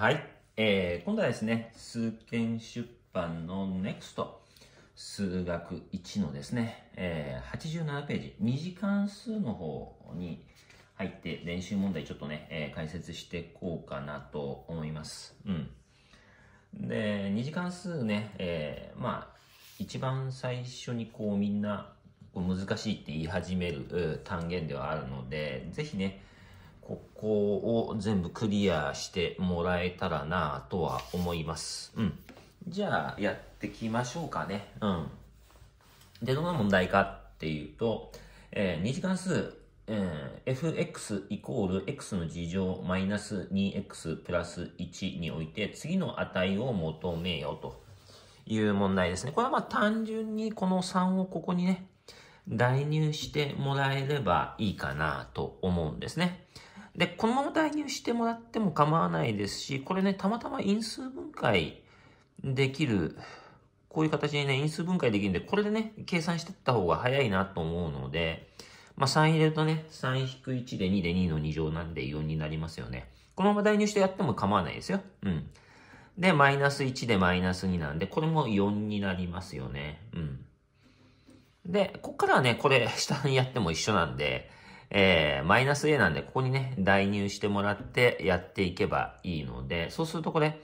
はい。えー、今度はですね、数件出版の NEXT 数学1のですね、えー、87ページ、2次関数の方に入って練習問題ちょっとね、えー、解説していこうかなと思います。うん。で、2次関数ね、えー、まあ、一番最初にこうみんなこう難しいって言い始める単元ではあるので、ぜひね、ここを全部クリアしてもらえたらなとは思います。うん。じゃあ、やってきましょうかね。うん。で、どんな問題かっていうと、えー、2次関数、えー、fx イコール x の事乗マイナス 2x プラス1において次の値を求めようという問題ですね。これはまあ単純にこの3をここにね、代入してもらえればいいかなと思うんですね。で、このまま代入してもらっても構わないですし、これね、たまたま因数分解できる、こういう形でね、因数分解できるんで、これでね、計算してった方が早いなと思うので、まあ、3入れるとね、3-1で2で2の2乗なんで4になりますよね。このまま代入してやっても構わないですよ。うん。で、マイナス1でマイナス2なんで、これも4になりますよね。うん。で、こっからはね、これ下にやっても一緒なんで、えー、マイナス A なんで、ここにね、代入してもらってやっていけばいいので、そうするとこれ、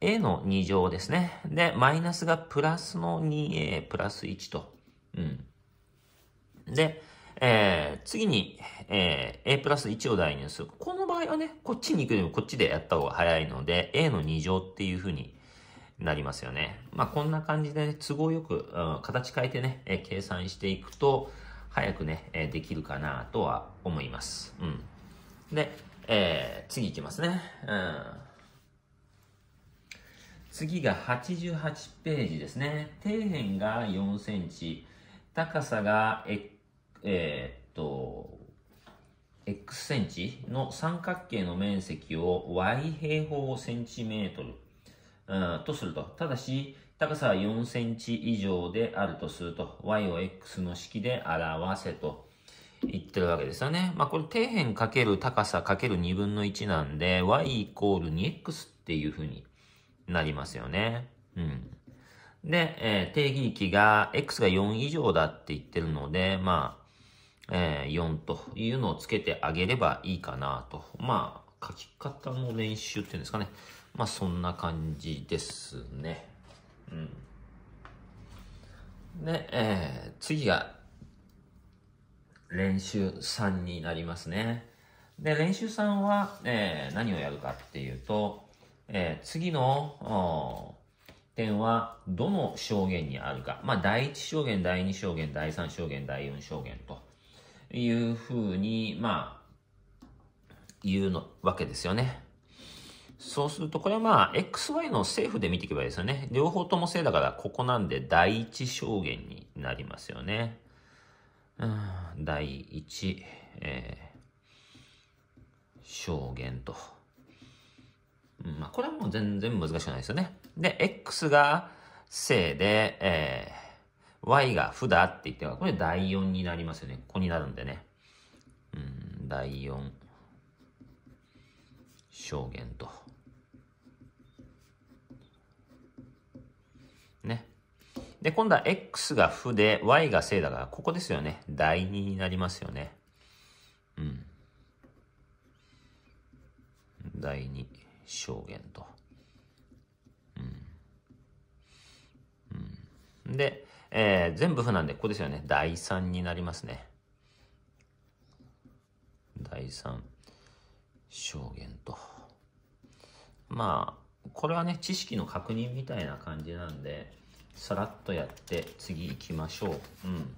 A の2乗ですね。で、マイナスがプラスの 2A プラス1と。うん。で、えー、次に、えー、A プラス1を代入する。この場合はね、こっちに行くよりもこっちでやった方が早いので、A の2乗っていうふうになりますよね。まあ、こんな感じで、ね、都合よく、うん、形変えてね、えー、計算していくと、早くね、えー、できるかなとは思います。うん。で、えー、次いきますね。うん。次が88ページですね。底辺が4センチ、高さがえ、えー、っと、x センチの三角形の面積を y 平方センチメートルうん、とすると。ただし、高さは4センチ以上であるとすると、y を x の式で表せと言ってるわけですよね。まあこれ底辺かける高さかける2分の1なんで、y イコール 2x っていうふうになりますよね。うん。で、えー、定義域が x が4以上だって言ってるので、まあ、えー、4というのをつけてあげればいいかなと。まあ、書き方の練習っていうんですかね。まあ、そんな感じですね。で、えー、次が、練習3になりますね。で、練習3は、えー、何をやるかっていうと、えー、次の点はどの証言にあるか。まあ、第1証言、第2証言、第3証言、第4証言というふうに、まあ、言うのわけですよね。そうすると、これはまあ、XY の政府で見ていけばいいですよね。両方とも正だから、ここなんで第一証言になりますよね。うん、第一、えー、証言と。うん、まあ、これはもう全然難しくないですよね。で、X が正で、えー、Y が負だって言っては、これ第4になりますよね。ここになるんでね。うん、第4証言と。ね。で、今度は x が負で y が正だから、ここですよね。第2になりますよね。うん。第2証言と。うん。で、えー、全部負なんで、ここですよね。第3になりますね。第3証言と。まあ、これはね、知識の確認みたいな感じなんで、さらっとやって次行きましょう。うん。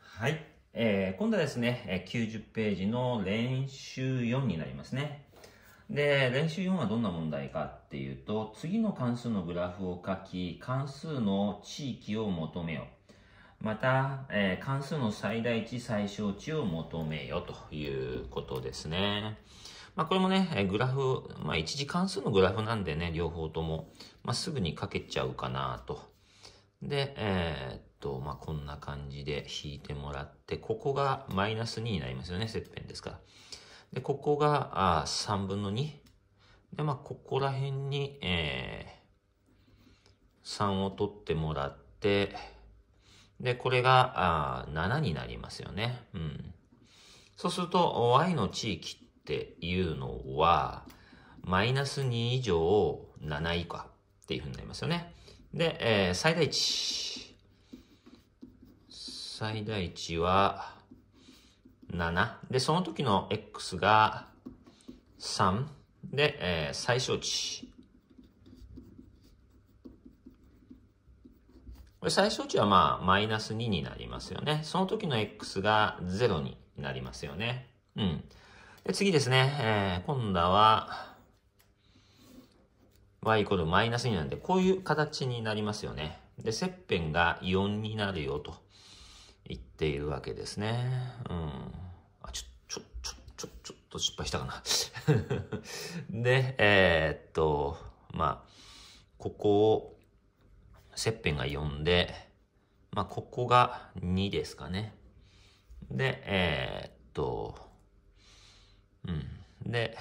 はい。えー、今度はですね、90ページの練習4になりますね。で、練習4はどんな問題かっていうと、次の関数のグラフを書き、関数の地域を求めよ。また、えー、関数の最大値、最小値を求めよということですね。まあ、これもね、グラフ、まあ、一次関数のグラフなんでね、両方とも、まあ、すぐに書けちゃうかなと。で、えー、っと、まあ、こんな感じで引いてもらって、ここがマイナス2になりますよね、切片ですから。で、ここが、あ3分の2。で、まあ、ここら辺に、えー、3を取ってもらって、で、これが、あ7になりますよね。うん。そうすると、y の地域っていうのは、マイナス2以上7以下っていうふうになりますよね。で、えー、最大値。最大値は7。で、その時の x が3。で、えー、最小値。これ最小値はまあ、マイナス2になりますよね。その時の x が0になりますよね。うん。で、次ですね、えー、今度は、y イコールマイナス2なんで、こういう形になりますよね。で、切片が4になるよと言っているわけですね。うん。あ、ちょ、ちょ、ちょ、ちょ、ちょっと失敗したかな。で、えー、っと、まあ、ここを、切片が4で、まあ、ここが2ですかね。で、えー、っと、うん。で、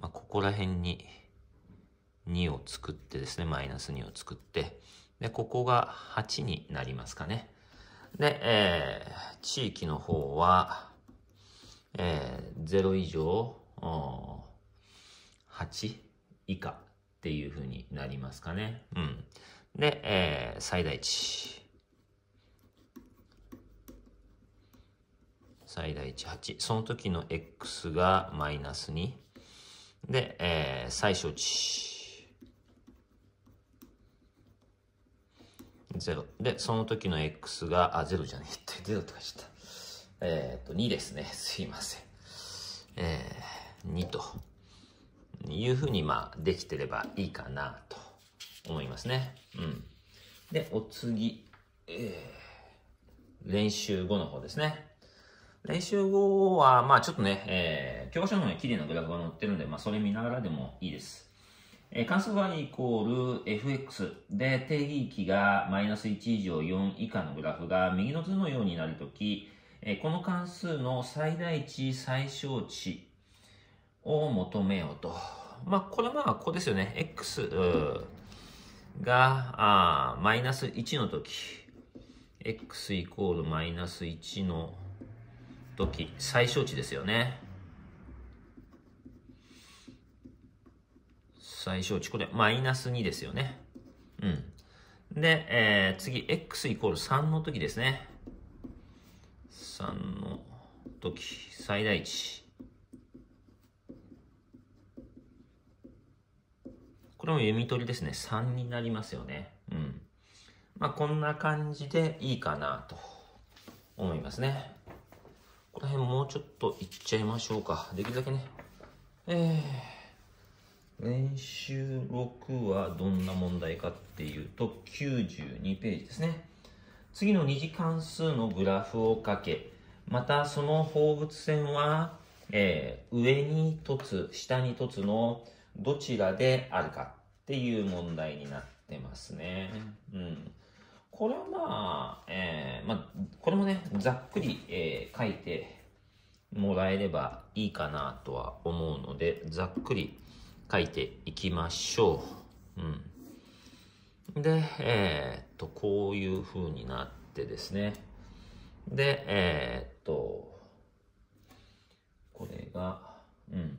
まあ、ここら辺に2を作ってですね、マイナス2を作って、で、ここが8になりますかね。で、えー、地域の方は、えー、0以上、8以下っていうふうになりますかね。うん。で、えー、最大値。最大1、8。その時の x がマイナス2。で、えー、最小値。0。で、その時の x が、あ、0じゃねえって、0とかした。えっ、ー、と、2ですね。すいません。えー、2と。いうふうに、まあ、できてればいいかなと思いますね。うん。で、お次、えー、練習後の方ですね。練習後は、まあちょっとね、えー、教科書の方に綺麗なグラフが載ってるんで、まあそれ見ながらでもいいです。えー、関数はイコール fx で定義域がマイナス1以上4以下のグラフが右の図のようになるとき、えー、この関数の最大値、最小値を求めようと。まあこれまあここですよね。x がマイナス1のとき、x イコールマイナス1の時、最小値ですよね。最小値、これ、マイナス2ですよね。うん。で、えー、次、x イコール3の時ですね。3の時、最大値。これも読み取りですね。3になりますよね。うん。まあ、こんな感じでいいかなと思いますね。ここら辺もうちょっといっちゃいましょうか。できるだけね。えー、練習6はどんな問題かっていうと、92ページですね。次の2次関数のグラフをかけ、またその放物線は、えー、上に凸、下に凸のどちらであるかっていう問題になってますね。うん。これはまあ、えー、まあ、これもね、ざっくり、えー、書いてもらえればいいかなとは思うので、ざっくり書いていきましょう。うん。で、えー、っと、こういう風になってですね。で、えー、っと、これが、うん。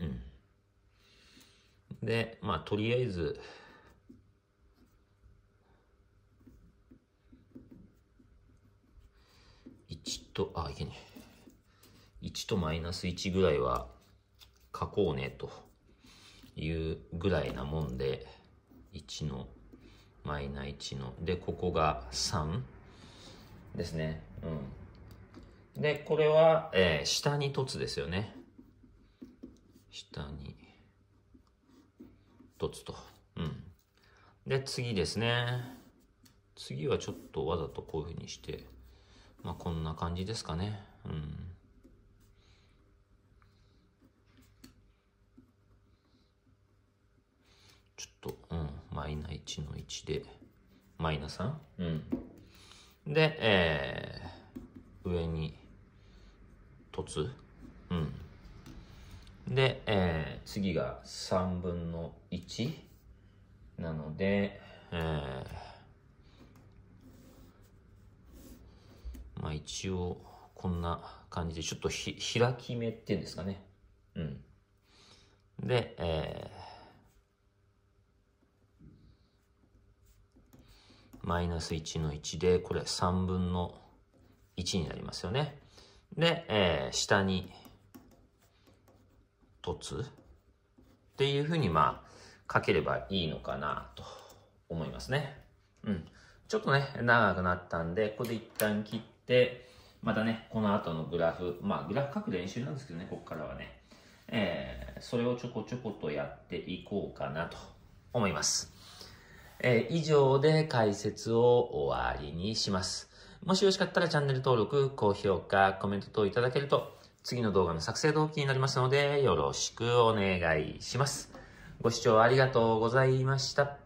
うん。で、まあ、とりあえず、と、あ、いけね1とマイナス1ぐらいは書こうねというぐらいなもんで、1のマイナ1の。で、ここが3ですね。うん。で、これは、えー、下に凸ですよね。下に凸と。うん。で、次ですね。次はちょっとわざとこういうふうにして、まあ、こんな感じですかね。うん。ちょっと、うん、マイナ1の1で、マイナ 3? うん。で、えー、上に、凸うん。で、えー、次が3分の1なので、えー、まあ一応、こんな感じで、ちょっとひ、開き目っていうんですかね。うん。で、えー、マイナス1の1で、これ3分の1になりますよね。で、えー、下に、凸っていうふうに、まあ、書ければいいのかなと思いますね。うん。ちょっとね、長くなったんで、ここで一旦切って、、またね、この後のグラフ、まあグラフ書く練習なんですけどね、ここからはね、えー、それをちょこちょことやっていこうかなと思います。えー、以上で解説を終わりにします。もしよろしかったらチャンネル登録、高評価、コメント等いただけると、次の動画の作成動機になりますので、よろしくお願いします。ご視聴ありがとうございました。